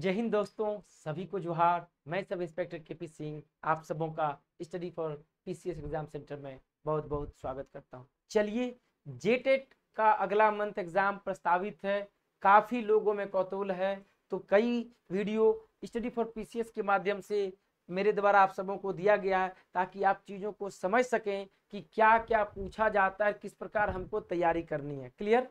जय हिंद दोस्तों सभी को जोहार मैं सब इंस्पेक्टर के पी सिंह आप सबों का study for PCS exam centre में बहुत बहुत स्वागत करता हूं चलिए जेटेट का अगला मंथ एग्जाम प्रस्तावित है काफ़ी लोगों में कौतूल है तो कई वीडियो स्टडी फॉर पीसीएस के माध्यम से मेरे द्वारा आप सबों को दिया गया है ताकि आप चीज़ों को समझ सकें कि क्या क्या पूछा जाता है किस प्रकार हमको तैयारी करनी है क्लियर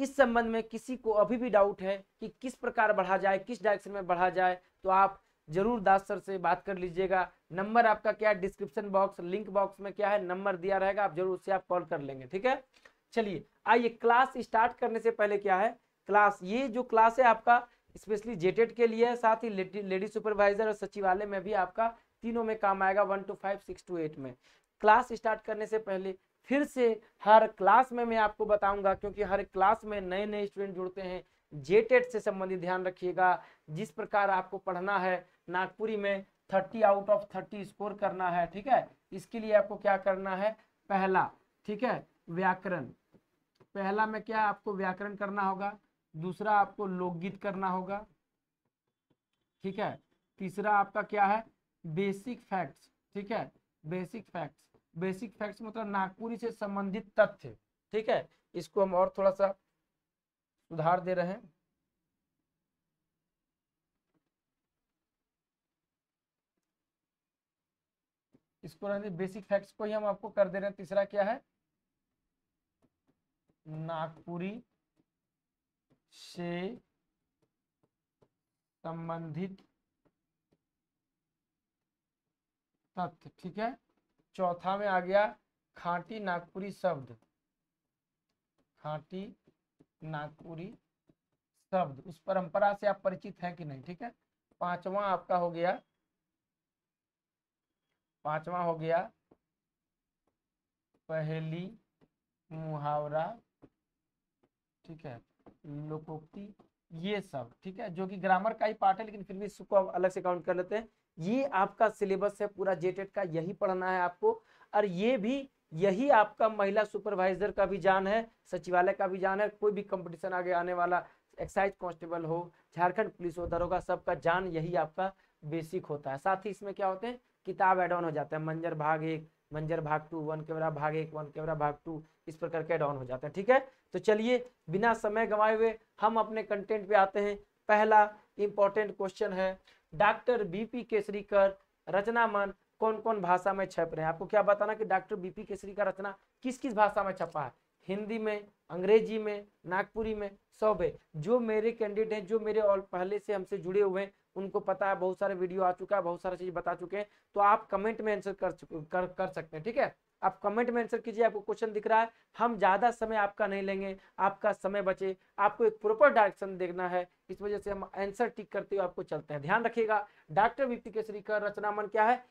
इस संबंध में किसी को अभी भी डाउट है कि किस प्रकार बढ़ा जाए किस डायरेक्शन में बढ़ा जाए तो आप जरूर दास सर से बात कर लीजिएगा नंबर आपका क्या है डिस्क्रिप्शन बॉक्स लिंक बॉक्स में क्या है नंबर दिया रहेगा आप जरूर उससे आप कॉल कर लेंगे ठीक है चलिए आइए क्लास स्टार्ट करने से पहले क्या है क्लास ये जो क्लास है आपका स्पेशली जेटेड e के लिए साथ ही लेडी सुपरवाइजर और सचिवालय में भी आपका तीनों में काम आएगा one two five six two eight में क्लास स्टार्ट करने से पहले फिर से हर क्लास में मैं आपको बताऊंगा क्योंकि हर क्लास में नए नए स्टूडेंट जुड़ते हैं जेटेट e से संबंधित ध्यान रखिएगा जिस प्रकार आपको पढ़ना है नागपुरी में thirty out of thirty score करना है ठीक है इसके लिए आपको क्या करना है पहला ठीक है व्याकरण पहला में क्या आपको व्याकरण करना होगा दूसरा आपको लोकगीत करना होगा ठीक है तीसरा आपका क्या है बेसिक फैक्ट्स ठीक है बेसिक फैक्ट्स बेसिक फैक्ट्स मतलब नागपुरी से संबंधित तथ्य ठीक है इसको हम और थोड़ा सा सुधार दे रहे हैं इसको रहने बेसिक फैक्ट्स को ही हम आपको कर दे रहे हैं तीसरा क्या है नागपुरी से संबंधित तथ्य ठीक है चौथा में आ गया खांटी नागपुरी शब्द खांटी नागपुरी शब्द उस परंपरा से आप परिचित हैं कि नहीं ठीक है पांचवा आपका हो गया पांचवा हो गया पहली मुहावरा ठीक है लोकोक्ति ये सब ठीक है जो कि ग्रामर का ही पार्ट है लेकिन फिर भी इसको अलग से काउंट कर लेते हैं ये आपका सिलेबस है पूरा जेटेट का यही पढ़ना है आपको और ये भी यही आपका महिला सुपरवाइजर का भी जान है सचिवालय का भी जान है कोई भी कंपटीशन आगे आने वाला एक्साइज कांस्टेबल हो झारखंड पुलिस हो दरोगा सबका जान यही आपका बेसिक होता है साथ ही इसमें क्या होते हैं किताब एड ऑन हो जाता है मंजर भाग एक मंजर भाग टू वन कैमरा भाग एक वन कैमरा भाग टू इस प्रकार के एड ऑन हो जाते हैं ठीक है तो चलिए बिना समय गंवाए हुए हम अपने कंटेंट पे आते हैं पहला इंपॉर्टेंट क्वेश्चन है डॉक्टर बीपी केसरीकर रचना मन कौन कौन भाषा में छप रहे हैं आपको क्या बताना कि डॉक्टर बीपी केसरी का रचना किस किस भाषा में छपा है हिंदी में अंग्रेजी में नागपुरी में सब है जो मेरे कैंडिडेट हैं जो मेरे और पहले से हमसे जुड़े हुए हैं उनको पता है बहुत सारे वीडियो आ चुका है बहुत सारा चीज बता चुके हैं तो आप कमेंट में आंसर कर कर, कर सकते हैं ठीक है आप कमेंट में आंसर कीजिए आपको क्वेश्चन दिख रहा है हम ज़्यादा समय आपका नहीं लेंगे आपका समय बचे आपको एक प्रॉपर डायरेक्शन देखना है इस वजह से हम आंसर टिक करते हुए आपको चलते हैं ध्यान रखिएगा डॉक्टर विपी केसरी का रचना मन क्या है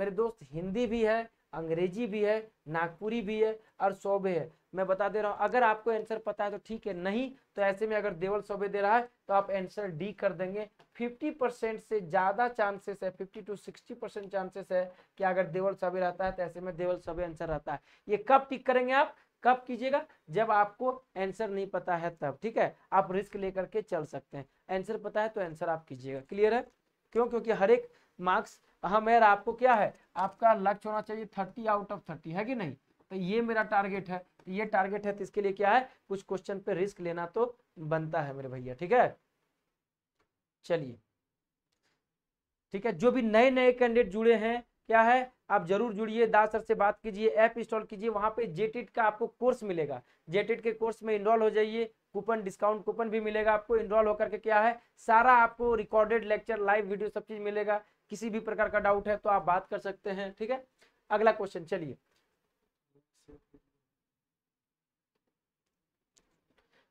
मेरे दोस्त हिंदी भी है अंग्रेजी भी है नागपुरी भी है और सौभे है मैं बता दे रहा हूँ अगर आपको आंसर पता है तो ठीक है नहीं तो ऐसे में अगर देवल सोबे दे रहा है तो आप आंसर डी कर देंगे 50 परसेंट से ज़्यादा चांसेस है 50 टू 60 परसेंट चांसेस है कि अगर देवल सोबे रहता है तो ऐसे में देवल सोबे आंसर रहता है ये कब टिक करेंगे आप कब कीजिएगा जब आपको आंसर नहीं पता है तब ठीक है आप रिस्क लेकर के चल सकते हैं आंसर पता है तो आंसर आप कीजिएगा क्लियर है क्यों क्योंकि हर एक मार्क्स हम यार आपको क्या है आपका लक्ष्य होना चाहिए थर्टी आउट ऑफ थर्टी है कि नहीं तो ये मेरा टारगेट है तो ये टारगेट है तो इसके लिए क्या है कुछ क्वेश्चन पे रिस्क लेना तो बनता है मेरे भैया ठीक है चलिए ठीक है जो भी नए नए कैंडिडेट जुड़े हैं क्या है आप जरूर जुड़िए दास सर से बात कीजिए ऐप इंस्टॉल कीजिए वहां पे जेटेड का आपको कोर्स मिलेगा जेटेड के कोर्स में इनरोल हो जाइए कूपन डिस्काउंट कूपन भी मिलेगा आपको इनरोल होकर के क्या है सारा आपको रिकॉर्डेड लेक्चर लाइव वीडियो सब चीज़ मिलेगा किसी भी प्रकार का डाउट है तो आप बात कर सकते हैं ठीक है अगला क्वेश्चन चलिए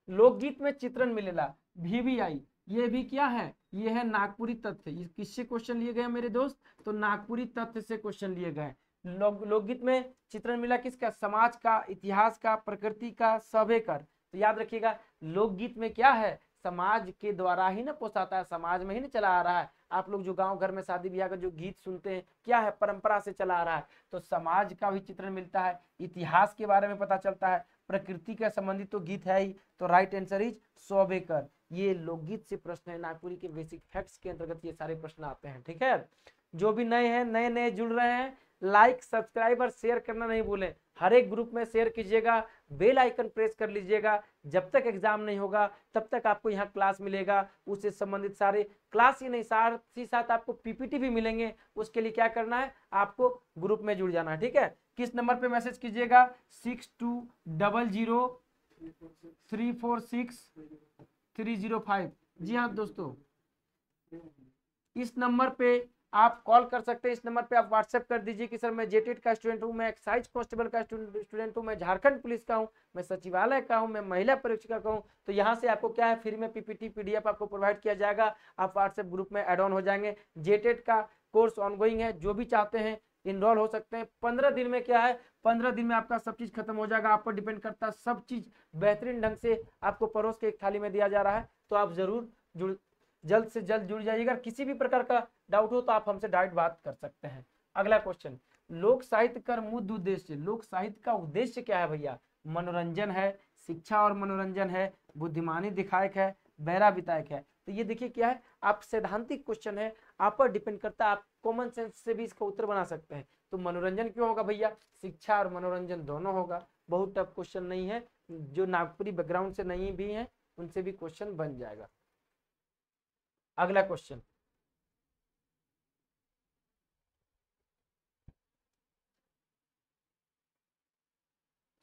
लोकगीत में चित्रण मिलेला वीवीआई ये भी क्या है ये है नागपुरी तथ्य ये किससे क्वेश्चन लिए गए मेरे दोस्त तो नागपुरी तथ्य से क्वेश्चन लिए गए लोकगीत में चित्रण मिला किसका समाज का इतिहास का प्रकृति का सभे कर तो याद रखिएगा लोकगीत में क्या है समाज के द्वारा ही ना पोसाता है समाज में ही ना चला आ रहा है आप लोग जो गांव घर में शादी ब्याह का जो गीत सुनते हैं क्या है परंपरा से चला आ रहा है तो समाज का भी चित्रण मिलता है इतिहास के बारे में पता चलता है प्रकृति का संबंधित तो गीत है ही तो राइट आंसर इज सौबेकर ये लोकगीत से प्रश्न है नागपुरी के बेसिक फैक्ट्स के अंतर्गत ये सारे प्रश्न आते हैं ठीक है जो भी नए हैं नए नए जुड़ रहे हैं लाइक सब्सक्राइब और शेयर करना नहीं भूलें हर एक ग्रुप में शेयर कीजिएगा बेल आइकन प्रेस कर लीजिएगा जब तक एग्जाम नहीं होगा तब तक आपको यहाँ क्लास मिलेगा उससे संबंधित सारे क्लास ही नहीं साथ ही साथ आपको पीपीटी भी मिलेंगे उसके लिए क्या करना है आपको ग्रुप में जुड़ जाना है ठीक है किस नंबर पे मैसेज कीजिएगा six two double zero three four six three zero five जी हाँ दोस्तों इस नंबर पे आप कॉल कर सकते हैं इस नंबर पे आप व्हाट्सएप कर दीजिए कि सर मैं जेटेड का स्टूडेंट हूँ मैं एक्साइज कॉन्स्टेबल का स्टूडेंट हूँ मैं झारखंड पुलिस का हूँ मैं सचिवालय का हूँ मैं महिला परीक्षिका का हूँ तो यहाँ से आपको क्या है फ्री में पीपीटी पीडीएफ आपको प्रोवाइड किया जाएगा आप व्हाट्सएप ग्रुप में एड ऑन हो जाएंगे जेटेड का कोर्स ऑनगोइंग है जो भी चाहते हैं इनरोल हो सकते हैं पंद्रह दिन में क्या है पंद्रह दिन में आपका सब चीज खत्म हो जाएगा आप पर डिपेंड करता है सब चीज बेहतरीन ढंग से आपको परोस के एक थाली में दिया जा रहा है तो आप जरूर जुड़ जल्द से जल्द जुड़ जाइए अगर किसी भी प्रकार का डाउट हो तो आप हमसे डायरेक्ट बात कर सकते हैं अगला क्वेश्चन लोक साहित्य का मुद्द उद्देश्य लोक साहित्य का उद्देश्य क्या है भैया मनोरंजन है शिक्षा और मनोरंजन है बुद्धिमानी दिखायक है बहरा वितायक है तो ये देखिए क्या है आप सैद्धांतिक क्वेश्चन है आप पर डिपेंड करता है आप कॉमन सेंस से भी इसका उत्तर बना सकते हैं तो मनोरंजन क्यों होगा भैया शिक्षा और मनोरंजन दोनों होगा बहुत टफ क्वेश्चन नहीं है जो नागपुरी बैकग्राउंड से नहीं भी है उनसे भी क्वेश्चन बन जाएगा अगला क्वेश्चन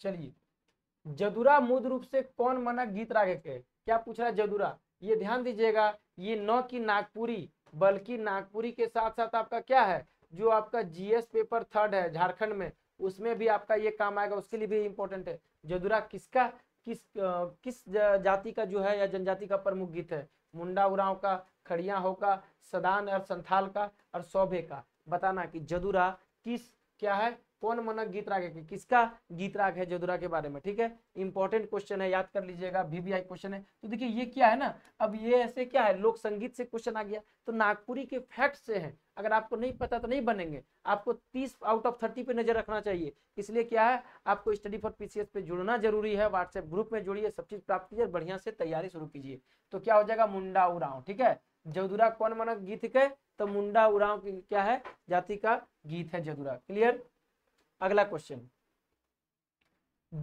चलिए जदुरा मूल रूप से कौन मना गीत रागे है क्या पूछ रहा है जदुरा ये ध्यान दीजिएगा ये न की नागपुरी बल्कि नागपुरी के साथ साथ आपका क्या है जो आपका जीएस पेपर थर्ड है झारखंड में उसमें भी आपका ये काम आएगा उसके लिए भी इम्पोर्टेंट है जदुरा किसका किस किस जाति का जो है या जनजाति का प्रमुख गीत है मुंडा उराव का खड़िया हो का सदान और संथाल का और सौभे का बताना कि जदुरा किस क्या है कौन मनक गीत राग है किसका गीत राग है जदुरा के बारे में ठीक है इंपॉर्टेंट क्वेश्चन है याद कर लीजिएगा वीवीआई क्वेश्चन है तो देखिए ये क्या है ना अब ये ऐसे क्या है लोक संगीत से क्वेश्चन आ गया तो नागपुरी के फैक्ट से है अगर आपको नहीं पता तो नहीं बनेंगे आपको 30 आउट ऑफ 30 पे नजर रखना चाहिए इसलिए क्या है आपको स्टडी फॉर पीसीएस पे जुड़ना जरूरी है व्हाट्सएप ग्रुप में जुड़िए सब चीज प्राप्त कीजिए बढ़िया से तैयारी शुरू कीजिए तो क्या हो जाएगा मुंडा उड़ाओ ठीक है जदुरा कौन मनक गीत के तो मुंडा उड़ाओ क्या है जाति का गीत है जदुरा क्लियर अगला क्वेश्चन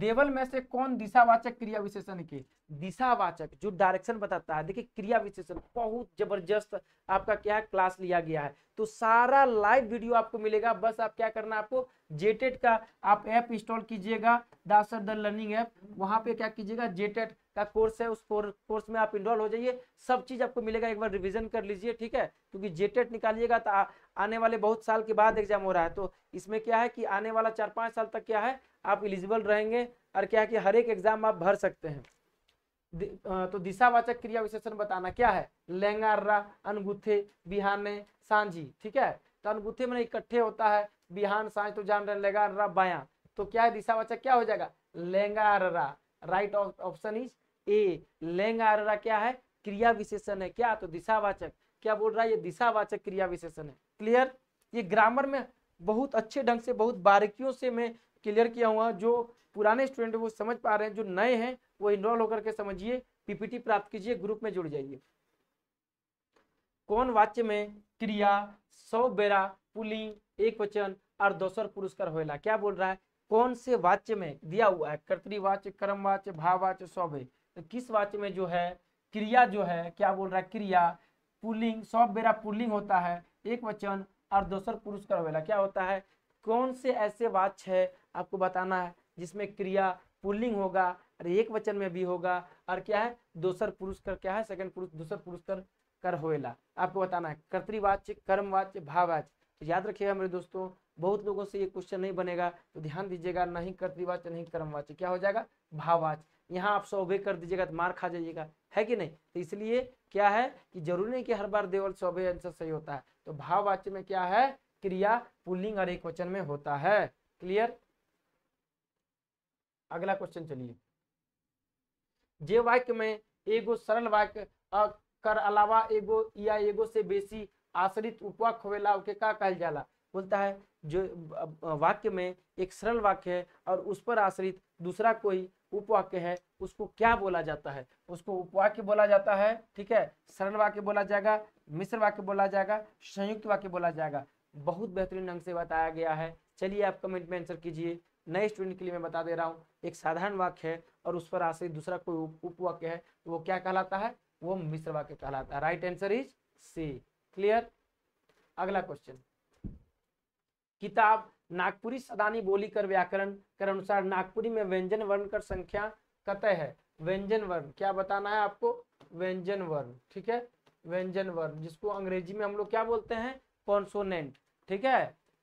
देवल में से कौन दिशावाचक क्रिया विशेषण के दिशावाचक जो डायरेक्शन बताता है देखिए क्रिया विशेषण बहुत जबरदस्त आपका क्या है क्लास लिया गया है तो सारा लाइव वीडियो आपको मिलेगा बस आप क्या करना आपको जेटेट e का आप ऐप इंस्टॉल कीजिएगा दासर द लर्निंग ऐप वहां पे क्या कीजिएगा जेटेट का कोर्स है उस कोर्स में आप इनरोल हो जाइए सब चीज़ आपको मिलेगा एक बार रिविजन कर लीजिए ठीक है क्योंकि जेटेट निकालिएगा तो आने वाले बहुत साल के बाद एग्जाम हो रहा है तो इसमें क्या है कि आने वाला चार पाँच साल तक क्या है आप इलिजिबल रहेंगे और क्या है कि हर एक एग्जाम आप भर सकते हैं तो दिशावाचक क्रिया विशेषण बताना क्या है लेंगारा अनगुथे बिहाने सांझी ठीक है तो अनगुथे मैंने इकट्ठे होता है बिहान सांझ तो जान रहे लेगा बाया तो क्या है दिशावाचक क्या हो जाएगा लेंगारा राइट ऑप्शन इज ए लेंग आर्रा क्या है क्रिया विशेषण है क्या तो दिशावाचक क्या बोल रहा है ये दिशावाचक क्रिया विशेषण है क्लियर ये ग्रामर में बहुत अच्छे ढंग से बहुत बारीकियों से मैं क्लियर किया हुआ जो पुराने स्टूडेंट वो समझ पा रहे हैं जो नए हैं वो इन्वॉल्व होकर के समझिए पीपीटी प्राप्त कीजिए ग्रुप में जुड़ जाइए कौन वाच्य में क्रिया सौ बेरा पुलिंग एक वचन और दोसर पुरस्कार होएला क्या बोल रहा है कौन से वाच्य में दिया हुआ है कर्तवाच्य कर्मवाच्य कर्म वाच्य भाव सौभे तो किस वाच्य में जो है क्रिया जो है क्या बोल रहा है क्रिया पुलिंग सौ बेरा पुलिंग होता है एक वचन और दोसर पुरुष वेला क्या होता है कौन से ऐसे वाच है आपको बताना है जिसमें क्रिया पुलिंग होगा और एक वचन में भी होगा और क्या है दोसर पुरुष कर क्या है सेकंड पुरुष दूसर पुरुष कर कर होएला आपको बताना है कर्तवाच्य कर्मवाच्य भाववाच तो याद रखिएगा मेरे दोस्तों बहुत लोगों से ये क्वेश्चन नहीं बनेगा तो ध्यान दीजिएगा नहीं कर्तवाच्य नहीं कर्मवाच्य क्या हो जाएगा भाववाच्य यहाँ आप सौभे कर दीजिएगा तो मार खा जाइएगा है कि नहीं तो इसलिए क्या है कि जरूरी नहीं कि हर बार देवल सौभे आंसर सही होता है तो भाववाच्य में क्या है क्रिया पुलिंग और एक वचन में होता है क्लियर अगला क्वेश्चन चलिए जे वाक्य में एगो सरल वाक्य कर अलावा एगो या एगो से बेसी आश्रित उपवा खोवेला के का कहल जाला बोलता है जो वाक्य में एक सरल वाक्य है और उस पर आश्रित दूसरा कोई उपवाक्य है उसको क्या बोला जाता है उसको उपवाक्य बोला जाता है ठीक है शरण वाक्य बोला जाएगा मिश्र वाक्य बोला जाएगा संयुक्त वाक्य बोला जाएगा बहुत बेहतरीन ढंग से बताया गया है चलिए आप कमेंट में आंसर कीजिए नए स्टूडेंट के लिए मैं बता दे रहा हूँ एक साधारण वाक्य है और उस पर आश्रित दूसरा कोई उपवाक्य है तो वो क्या कहलाता है वो मिश्र वाक्य कहलाता है right answer is C clear अगला क्वेश्चन किताब नागपुरी सदानी बोली कर व्याकरण के अनुसार नागपुरी में व्यंजन वर्ण कर संख्या कतः है व्यंजन वर्ण क्या बताना है आपको व्यंजन वर्ण ठीक है व्यंजन वर्ण जिसको अंग्रेजी में हम लोग क्या बोलते हैं कॉन्सोनेंट ठीक है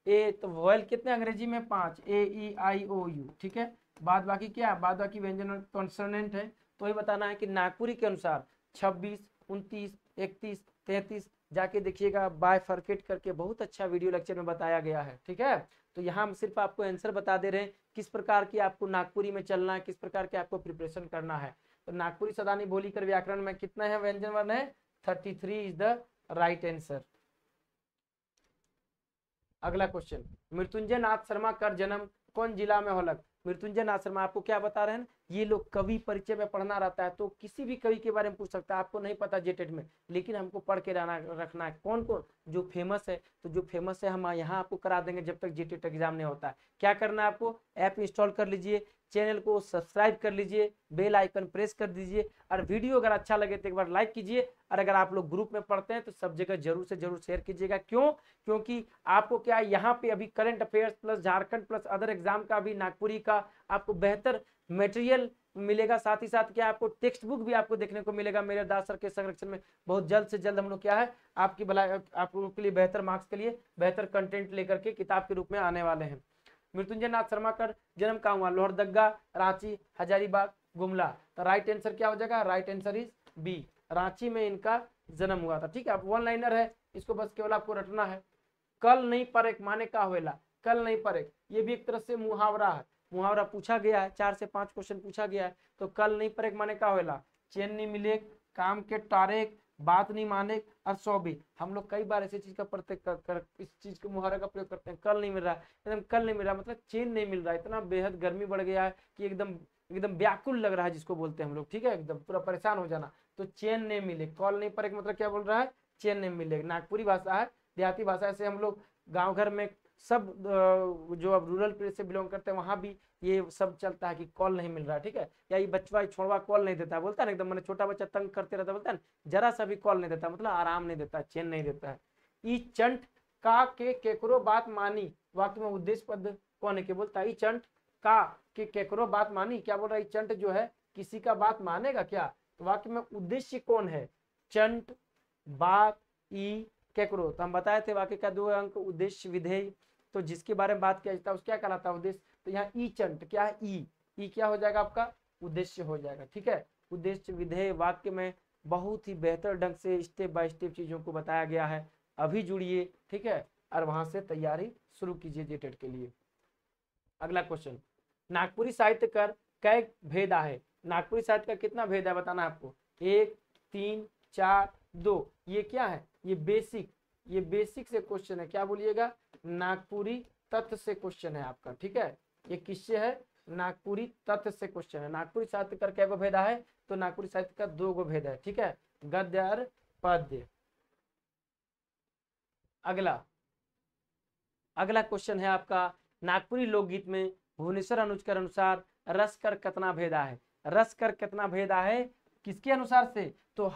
ए तो वॉयल कितने अंग्रेजी में पांच ए ई आई ओ यू ठीक है बाद बाकी क्या बाद बाकी व्यंजन कॉन्सोनेंट है तो ये बताना है कि नागपुरी के अनुसार छब्बीस उनतीस इकतीस तैतीस जाके देखिएगा बाय फर्केट करके बहुत अच्छा वीडियो लेक्चर में बताया गया है ठीक है तो यहाँ हम सिर्फ आपको आंसर बता दे रहे हैं किस प्रकार की आपको नागपुरी में चलना है किस प्रकार के आपको प्रिपरेशन करना है तो नागपुरी सदानी बोली कर व्याकरण में कितना है व्यंजन वर्ण है thirty three is the right answer अगला क्वेश्चन मृत्युंजय नाथ शर्मा कर जन्म कौन जिला में होलक मृत्युंजय नाथ शर्मा आपको क्या बता रहे हैं ये लोग कवि परिचय में पढ़ना रहता है तो किसी भी कवि के बारे में पूछ सकता है आपको नहीं पता जेटेड e में लेकिन हमको पढ़ के रहना रखना है कौन कौन जो फेमस है तो जो फेमस है हम यहाँ आपको करा देंगे जब तक जेटेड एग्जाम e नहीं होता है क्या करना है आपको ऐप इंस्टॉल कर लीजिए चैनल को सब्सक्राइब कर लीजिए बेल आइकन प्रेस कर दीजिए और वीडियो अगर अच्छा लगे तो एक बार लाइक कीजिए और अगर आप लोग ग्रुप में पढ़ते हैं तो सब जगह जरूर से जरूर शेयर कीजिएगा क्यों क्योंकि आपको क्या यहाँ पे अभी current affairs plus Jharkhand plus other exam का भी नागपुरी का आपको बेहतर मटेरियल मिलेगा साथ ही साथ क्या आपको टेक्स्ट बुक भी आपको देखने को मिलेगा मेरे दास सर के संरक्षण में बहुत जल्द से जल्द हम लोग क्या है आपकी भलाई आप लोगों के लिए बेहतर मार्क्स के लिए बेहतर कंटेंट लेकर के किताब के रूप में आने वाले हैं मृत्युंजय नाथ शर्मा का जन्म कहाँ हुआ लोहरदगा रांची हजारीबाग गुमला तो राइट आंसर क्या हो जाएगा right answer is B Ranchi में इनका जन्म हुआ था ठीक है आप वन लाइनर है इसको बस केवल आपको रटना है कल नहीं पर एक माने का हुएला कल नहीं पर एक ये भी एक तरह से मुहावरा है मुहावरा पूछा गया है चार से पांच क्वेश्चन पूछा गया है तो कल नहीं परेक माने का होला चेन नहीं मिले काम के टारे बात नहीं माने और सौ भी हम लोग कई बार ऐसे चीज का प्रत्येक कर, कर, इस चीज के मुहावरे का प्रयोग करते हैं कल नहीं मिल रहा एकदम कल नहीं मिल रहा मतलब चेन नहीं मिल रहा इतना बेहद गर्मी बढ़ गया है कि एकदम एकदम व्याकुल लग रहा है जिसको बोलते हैं हम लोग ठीक है एकदम पूरा परेशान हो जाना तो चेन नहीं मिले कॉल नहीं एक मतलब क्या बोल रहा है चेन नहीं मिले नागपुरी भाषा है देहाती भाषा से हम लोग गाँव घर में सब जो अब रूरल प्लेस से बिलोंग करते हैं वहाँ भी ये सब चलता है कि कॉल नहीं मिल रहा ठीक है या ये बचवा छोड़वा कॉल नहीं देता बोलता है ना एकदम मैंने छोटा बच्चा तंग करते रहता बोलता है ना जरा सा भी कॉल नहीं देता मतलब आराम नहीं देता चैन नहीं देता है ई चंट का के केकरो बात मानी वाक्य में उद्देश्य पद कौन है के बोलता है ई चंट का के केकरो बात मानी क्या बोल रहा है चंट जो है किसी का बात मानेगा क्या तो वाक्य में उद्देश्य कौन है चंट बात ई क्या तो हम बताए थे वाक्य का दो अंक उद्देश्य विधेय तो जिसके बारे में बात किया जाता है उस क्या कहलाता है उद्देश्य तो यहाँ ई चंट क्या है ई ई क्या हो जाएगा आपका उद्देश्य हो जाएगा ठीक है उद्देश्य विधेय वाक्य में बहुत ही बेहतर ढंग से स्टेप बाय स्टेप चीज़ों को बताया गया है अभी जुड़िए ठीक है और वहां से तैयारी शुरू कीजिए जेटेड के लिए अगला क्वेश्चन नागपुरी साहित्य कर कै भेद है नागपुरी साहित्य का कितना भेद है बताना आपको एक तीन चार दो ये क्या है ये बेसिक ये बेसिक से क्वेश्चन है क्या बोलिएगा नागपुरी तथ्य से क्वेश्चन है आपका ठीक है ये किससे है नागपुरी तथ्य से क्वेश्चन है नागपुरी साहित्य का क्या गो भेदा है तो नागपुरी साहित्य का दो गो भेद है ठीक है गद्य और पद्य अगला अगला क्वेश्चन है आपका नागपुरी लोकगीत में भुवनेश्वर अनुज के अनुसार रस कर कितना भेदा है रस कर कितना भेदा है किसके अनुसार से तो